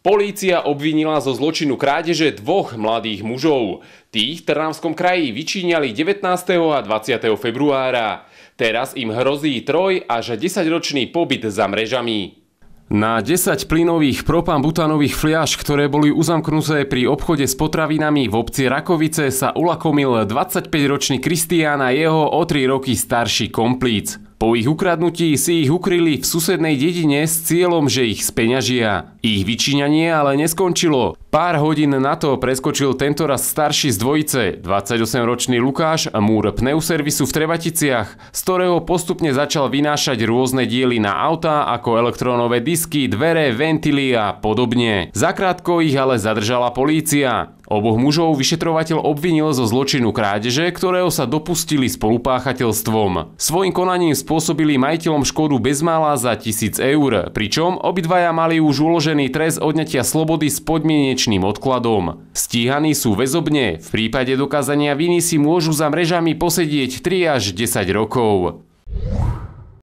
Polícia obvinila zo zločinu krádeže dvoch mladých mužov. Tých v Trnavskom kraji vyčíňali 19. a 20. februára. Teraz im hrozí troj až 10-ročný pobyt za mrežami. Na 10 plynových propambutanových fliaž, ktoré boli uzamknuté pri obchode s potravinami v obci Rakovice, sa ulakomil 25-ročný Kristián a jeho o 3 roky starší komplíc. Po ich ukradnutí si ich ukryli v susednej dedine s cieľom, že ich speňažia. Ich vyčíňanie ale neskončilo. Pár hodín na to preskočil tento raz starší z dvojice, 28-ročný Lukáš, múr pneuservisu v Trebaticiach, z ktorého postupne začal vynášať rôzne diely na autá ako elektrónové disky, dvere, ventily a podobne. Zakrátko ich ale zadržala polícia. Oboch mužov vyšetrovateľ obvinil zo zločinu krádeže, ktorého sa dopustili spolupáchateľstvom. Svojim konaním spôsobili majiteľom škodu bezmála za 1000 eur, pričom obidvaja mali už uložený trest odňatia slobody s podmienečným odkladom. Stíhaní sú väzobne, v prípade dokázania viny si môžu za mrežami posedieť 3 až 10 rokov.